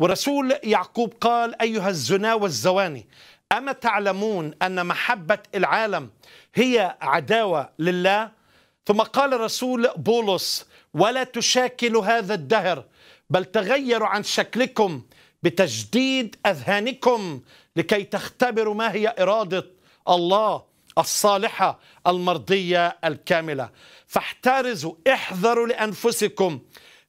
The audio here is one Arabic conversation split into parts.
ورسول يعقوب قال أيها الزنا والزواني أما تعلمون أن محبة العالم هي عداوة لله ثم قال رسول بولس ولا تشاكلوا هذا الدهر بل تغيروا عن شكلكم بتجديد أذهانكم لكي تختبروا ما هي إرادة الله الصالحة المرضية الكاملة فاحترزوا احذروا لأنفسكم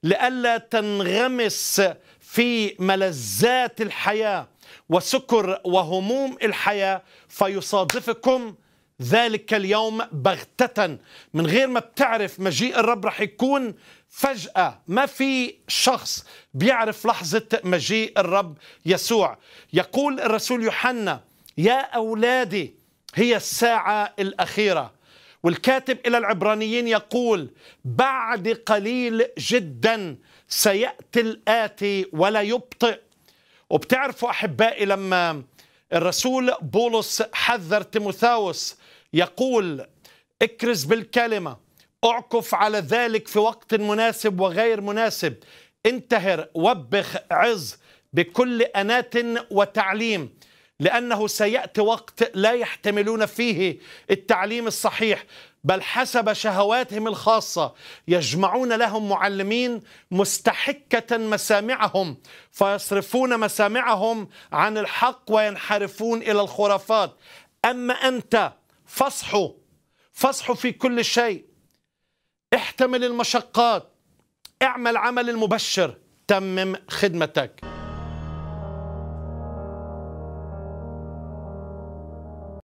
لئلا تنغمس في ملذات الحياه وسكر وهموم الحياه فيصادفكم ذلك اليوم بغتة من غير ما بتعرف مجيء الرب رح يكون فجأة ما في شخص بيعرف لحظة مجيء الرب يسوع يقول الرسول يوحنا يا أولادي هي الساعة الأخيرة والكاتب إلى العبرانيين يقول بعد قليل جدا سيأتي الآتي ولا يبطئ وبتعرفوا أحبائي لما الرسول بولس حذر تيموثاوس يقول اكرز بالكلمة اعكف على ذلك في وقت مناسب وغير مناسب انتهر وبخ عظ بكل أنات وتعليم لأنه سيأتي وقت لا يحتملون فيه التعليم الصحيح بل حسب شهواتهم الخاصة يجمعون لهم معلمين مستحكة مسامعهم فيصرفون مسامعهم عن الحق وينحرفون إلى الخرافات أما أنت فصحوا فصحوا في كل شيء احتمل المشقات اعمل عمل المبشر تمم خدمتك